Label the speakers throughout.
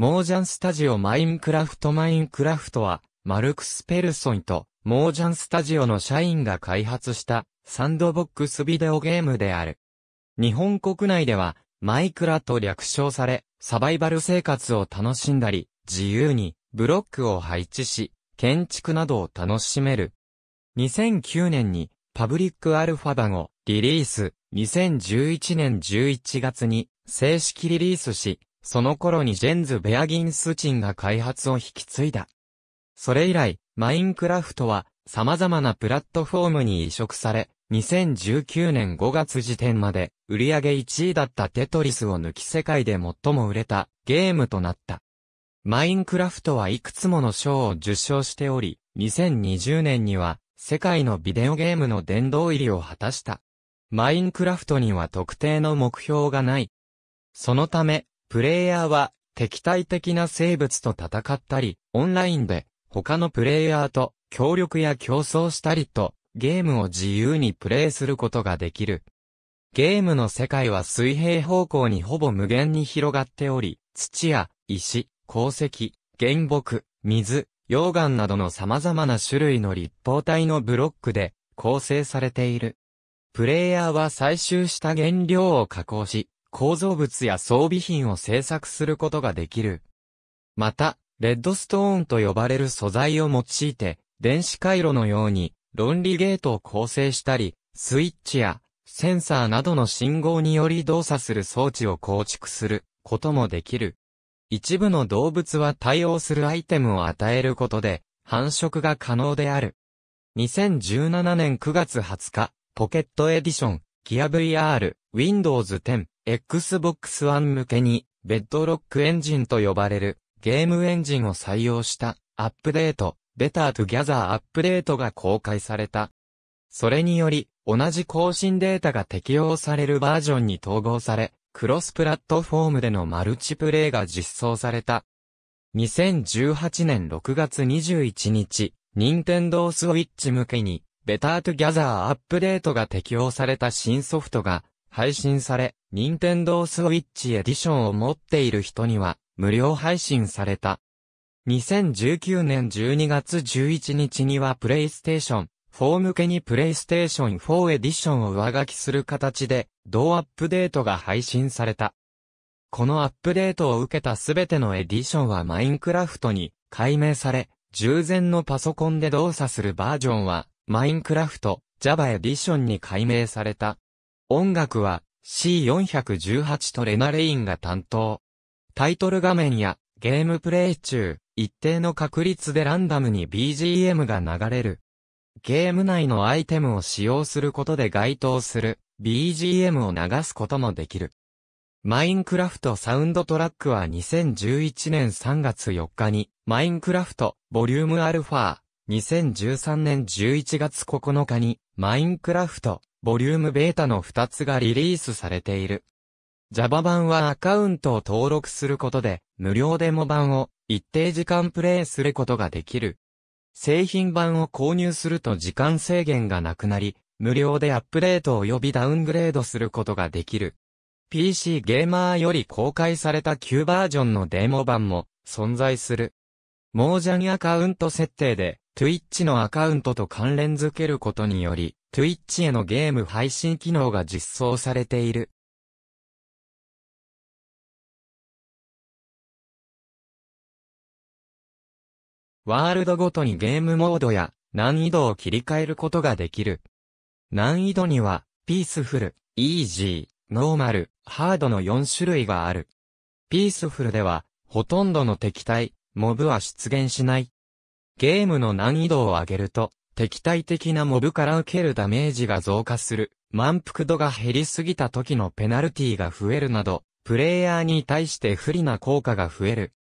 Speaker 1: モージャンスタジオマインクラフトマインクラフトは、マルクス・ペルソンと、モージャンスタジオの社員が開発した、サンドボックスビデオゲームである。日本国内では、マイクラと略称され、サバイバル生活を楽しんだり、自由に、ブロックを配置し、建築などを楽しめる。2009年に、パブリックアルファ版をリリース、2011年11月に正式リリースし、その頃にジェンズ・ベアギンスチンが開発を引き継いだ。それ以来、マインクラフトは様々なプラットフォームに移植され、2019年5月時点まで売上1位だったテトリスを抜き世界で最も売れたゲームとなった。マインクラフトはいくつもの賞を受賞しており、2020年には世界のビデオゲームの殿堂入りを果たした。マインクラフトには特定の目標がない。そのため、プレイヤーは敵対的な生物と戦ったり、オンラインで他のプレイヤーと協力や競争したりと、ゲームを自由にプレイすることができる。ゲームの世界は水平方向にほぼ無限に広がっており、土や石、鉱石、原木、水、溶岩などの様々な種類の立方体のブロックで構成されている。プレイヤーは採集した原料を加工し、構造物や装備品を製作することができる。また、レッドストーンと呼ばれる素材を用いて、電子回路のように論理ゲートを構成したり、スイッチやセンサーなどの信号により動作する装置を構築することもできる。一部の動物は対応するアイテムを与えることで繁殖が可能である。2017年9月20日、ポケットエディション、ギア VR、Windows 10、Xbox One 向けに、ベッドロックエンジンと呼ばれる、ゲームエンジンを採用した、アップデート、ベター e ギャザーアップデートが公開された。それにより、同じ更新データが適用されるバージョンに統合され、クロスプラットフォームでのマルチプレイが実装された。2018年6月21日、任天堂スイッチ向けに、ベタートギャザーアップデートが適用された新ソフトが配信され、Nintendo Switch エディションを持っている人には、無料配信された。2019年12月11日には PlayStation 4向けに PlayStation 4エディションを上書きする形で、同アップデートが配信された。このアップデートを受けたすべてのエディションはマインクラフトに解明され、従前のパソコンで動作するバージョンは、マインクラフト Java エディションに解明された。音楽は C418 とレナレインが担当。タイトル画面やゲームプレイ中、一定の確率でランダムに BGM が流れる。ゲーム内のアイテムを使用することで該当する BGM を流すこともできる。マインクラフトサウンドトラックは2011年3月4日に、マインクラフト、ボリュームアルファ、2013年11月9日に、マインクラフト、ボリュームベータの2つがリリースされている。Java 版はアカウントを登録することで、無料デモ版を一定時間プレイすることができる。製品版を購入すると時間制限がなくなり、無料でアップデート及びダウングレードすることができる。PC ゲーマーより公開された旧バージョンのデモ版も存在する。モージャンアカウント設定で Twitch のアカウントと関連づけることにより Twitch へのゲーム配信機能が実装されている。ワールドごとにゲームモードや難易度を切り替えることができる。難易度には、ピースフル、イージー、ノーマル、ハードの4種類がある。ピースフルでは、ほとんどの敵対、モブは出現しない。ゲームの難易度を上げると、敵対的なモブから受けるダメージが増加する、満腹度が減りすぎた時のペナルティが増えるなど、プレイヤーに対して不利な効果が増える。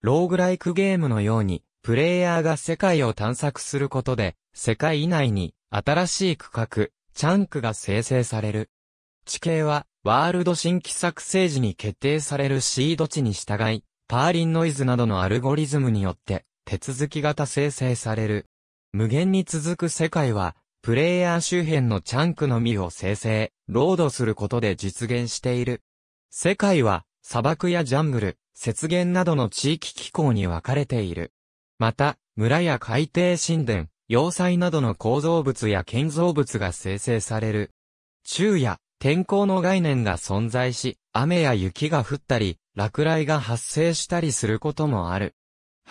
Speaker 1: ローグライクゲームのように、プレイヤーが世界を探索することで、世界以内に新しい区画、チャンクが生成される。地形は、ワールド新規作成時に決定されるシード値に従い、パーリンノイズなどのアルゴリズムによって、手続き型生成される。無限に続く世界は、プレイヤー周辺のチャンクのみを生成、ロードすることで実現している。世界は、砂漠やジャングル、雪原などの地域気候に分かれている。また、村や海底神殿、要塞などの構造物や建造物が生成される。昼夜、天候の概念が存在し、雨や雪が降ったり、落雷が発生したりすることもある。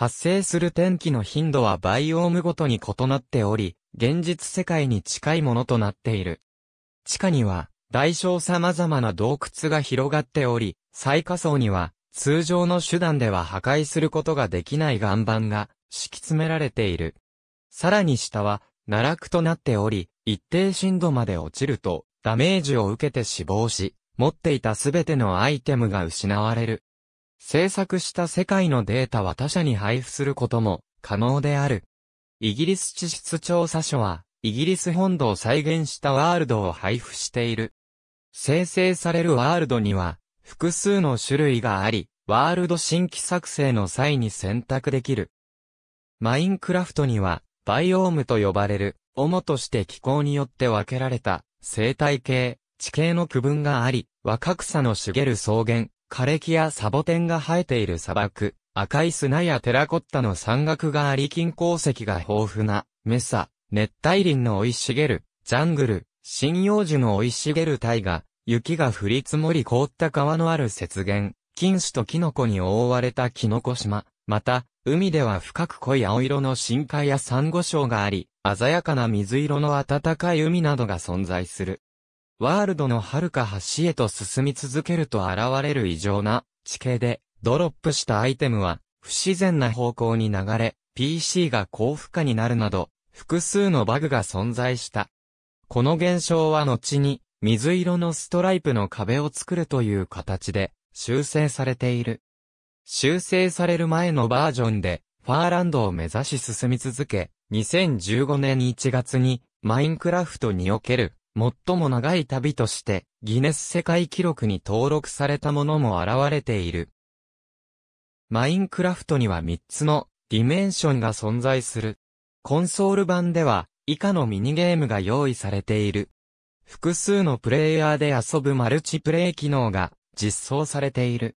Speaker 1: 発生する天気の頻度はバイオームごとに異なっており、現実世界に近いものとなっている。地下には、大小様々な洞窟が広がっており、最下層には、通常の手段では破壊することができない岩盤が敷き詰められている。さらに下は、奈落となっており、一定深度まで落ちると、ダメージを受けて死亡し、持っていたすべてのアイテムが失われる。制作した世界のデータは他社に配布することも可能である。イギリス地質調査所は、イギリス本土を再現したワールドを配布している。生成されるワールドには、複数の種類があり、ワールド新規作成の際に選択できる。マインクラフトには、バイオームと呼ばれる、主として気候によって分けられた、生態系、地形の区分があり、若草の茂る草原、枯れ木やサボテンが生えている砂漠、赤い砂やテラコッタの山岳があり金鉱石が豊富な、メサ、熱帯林の生い茂る、ジャングル、針葉樹の生い茂る大河、雪が降り積もり凍った川のある雪原、金種とキノコに覆われたキノコ島、また、海では深く濃い青色の深海やサンゴ礁があり、鮮やかな水色の暖かい海などが存在する。ワールドの遥か端へと進み続けると現れる異常な地形で、ドロップしたアイテムは、不自然な方向に流れ、PC が高負荷になるなど、複数のバグが存在した。この現象は後に、水色のストライプの壁を作るという形で、修正されている。修正される前のバージョンで、ファーランドを目指し進み続け、2015年1月に、マインクラフトにおける最も長い旅としてギネス世界記録に登録されたものも現れている。マインクラフトには3つのディメンションが存在する。コンソール版では以下のミニゲームが用意されている。複数のプレイヤーで遊ぶマルチプレイ機能が実装されている。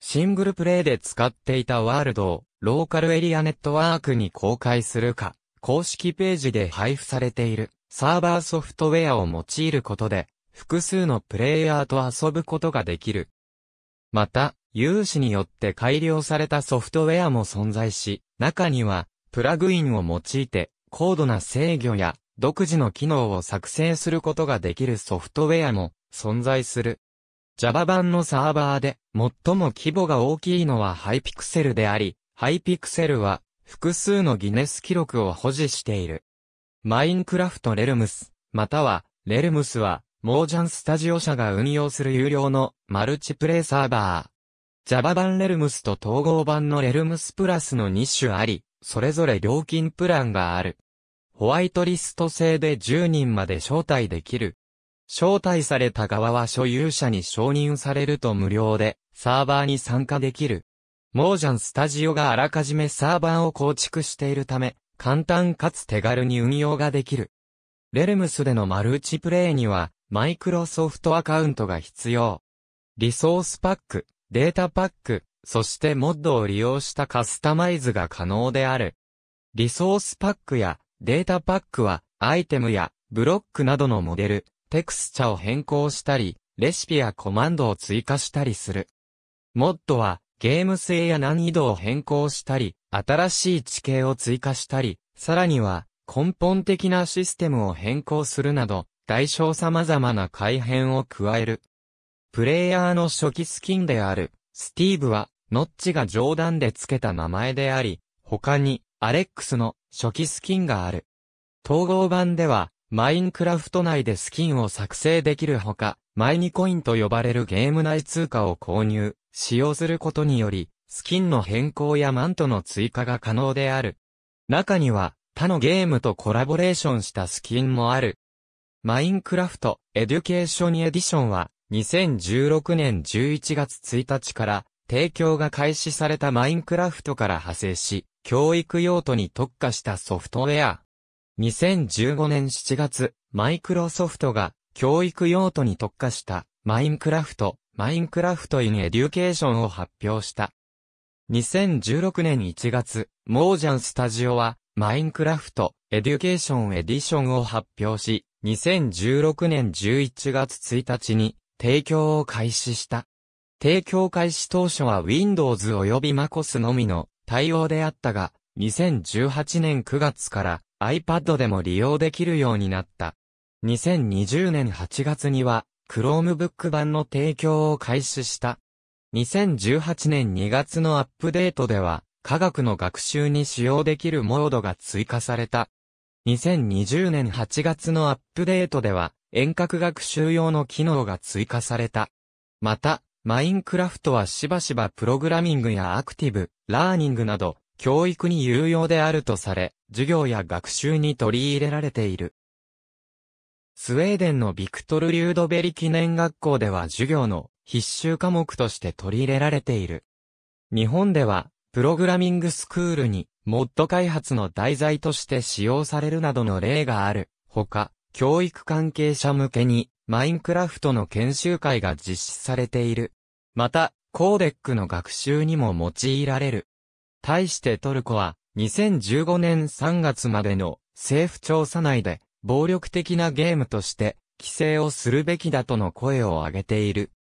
Speaker 1: シングルプレイで使っていたワールドをローカルエリアネットワークに公開するか、公式ページで配布されている。サーバーソフトウェアを用いることで、複数のプレイヤーと遊ぶことができる。また、有志によって改良されたソフトウェアも存在し、中には、プラグインを用いて、高度な制御や、独自の機能を作成することができるソフトウェアも存在する。Java 版のサーバーで最も規模が大きいのはハイピクセルであり、ハイピクセルは複数のギネス記録を保持している。マインクラフトレルムス、または、レルムスは、モージャンスタジオ社が運用する有料のマルチプレイサーバー。Java 版レルムスと統合版のレルムスプラスの2種あり、それぞれ料金プランがある。ホワイトリスト制で10人まで招待できる。招待された側は所有者に承認されると無料でサーバーに参加できる。モージャンスタジオがあらかじめサーバーを構築しているため、簡単かつ手軽に運用ができる。レルムスでのマルチプレイには、マイクロソフトアカウントが必要。リソースパック、データパック、そしてモッドを利用したカスタマイズが可能である。リソースパックやデータパックは、アイテムやブロックなどのモデル、テクスチャを変更したり、レシピやコマンドを追加したりする。モッドは、ゲーム性や難易度を変更したり、新しい地形を追加したり、さらには根本的なシステムを変更するなど、大小様々な改変を加える。プレイヤーの初期スキンである、スティーブは、ノッチが冗談で付けた名前であり、他に、アレックスの初期スキンがある。統合版では、マインクラフト内でスキンを作成できるほか、マイニコインと呼ばれるゲーム内通貨を購入、使用することにより、スキンの変更やマントの追加が可能である。中には、他のゲームとコラボレーションしたスキンもある。マインクラフトエデュケーションエディションは、2016年11月1日から、提供が開始されたマインクラフトから派生し、教育用途に特化したソフトウェア。2015年7月、マイクロソフトが、教育用途に特化した、マインクラフト、マインクラフトインエデュケーションを発表した。2016年1月、モージャンスタジオは、マインクラフト、エデュケーションエディションを発表し、2016年11月1日に、提供を開始した。提供開始当初は Windows 及び MacOS のみの対応であったが、2018年9月から iPad でも利用できるようになった。2020年8月には Chromebook 版の提供を開始した。2018年2月のアップデートでは、科学の学習に使用できるモードが追加された。2020年8月のアップデートでは、遠隔学習用の機能が追加された。また、マインクラフトはしばしばプログラミングやアクティブ、ラーニングなど、教育に有用であるとされ、授業や学習に取り入れられている。スウェーデンのビクトル・リュードベリ記念学校では授業の必修科目として取り入れられている。日本では、プログラミングスクールに、モッド開発の題材として使用されるなどの例がある。ほか、教育関係者向けに、マインクラフトの研修会が実施されている。また、コーデックの学習にも用いられる。対してトルコは、2015年3月までの政府調査内で、暴力的なゲームとして、規制をするべきだとの声を上げている。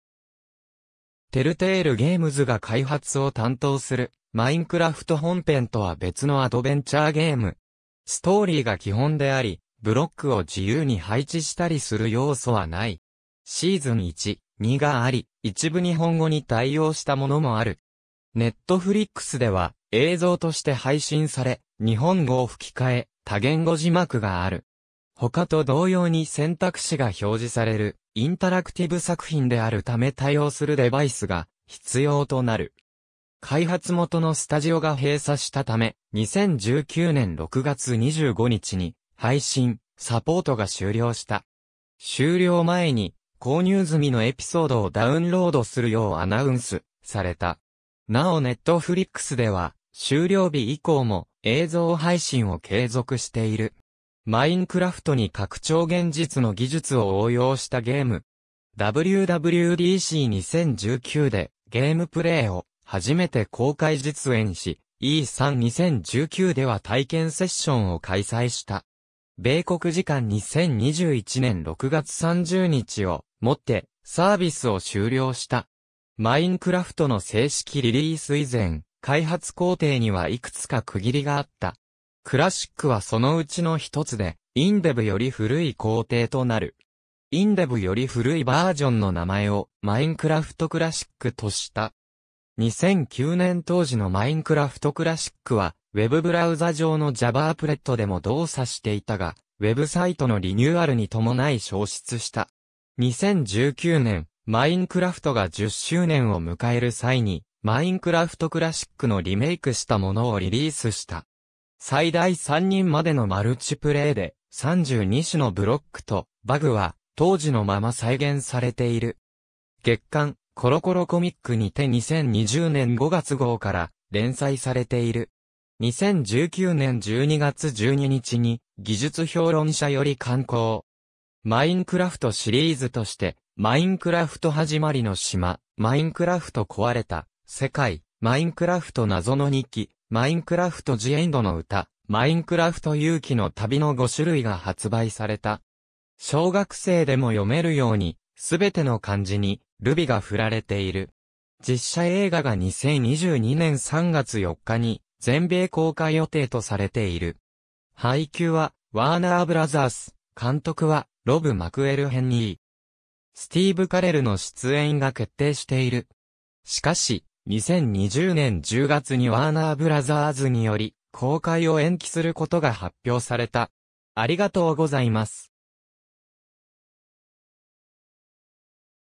Speaker 1: テルテールゲームズが開発を担当する、マインクラフト本編とは別のアドベンチャーゲーム。ストーリーが基本であり、ブロックを自由に配置したりする要素はない。シーズン1、2があり、一部日本語に対応したものもある。ネットフリックスでは映像として配信され、日本語を吹き替え、多言語字幕がある。他と同様に選択肢が表示されるインタラクティブ作品であるため対応するデバイスが必要となる。開発元のスタジオが閉鎖したため、2019年6月25日に配信、サポートが終了した。終了前に購入済みのエピソードをダウンロードするようアナウンスされた。なおネットフリックスでは終了日以降も映像配信を継続している。マインクラフトに拡張現実の技術を応用したゲーム。WWDC2019 でゲームプレイを初めて公開実演し、E32019 では体験セッションを開催した。米国時間2021年6月30日をもってサービスを終了した。マインクラフトの正式リリース以前、開発工程にはいくつか区切りがあった。クラシックはそのうちの一つで、インデブより古い工程となる。インデブより古いバージョンの名前をマインクラフトクラシックとした。2009年当時のマインクラフトクラシックは、ウェブブラウザ上の Java アプレットでも動作していたが、ウェブサイトのリニューアルに伴い消失した。2019年、マインクラフトが10周年を迎える際に、マインクラフトクラシックのリメイクしたものをリリースした。最大3人までのマルチプレイで、32種のブロックとバグは当時のまま再現されている。月刊コロコロコミックにて2020年5月号から連載されている。2019年12月12日に技術評論者より刊行。マインクラフトシリーズとして、マインクラフト始まりの島、マインクラフト壊れた、世界、マインクラフト謎の日記、マインクラフトジエンドの歌、マインクラフト勇気の旅の5種類が発売された。小学生でも読めるように、すべての漢字に、ルビが振られている。実写映画が2022年3月4日に、全米公開予定とされている。配給は、ワーナーブラザース、監督は、ロブ・マクエル・ヘンリー。スティーブ・カレルの出演が決定している。しかし、2020年10月にワーナーブラザーズにより公開を延期することが発表された。ありがとうございます。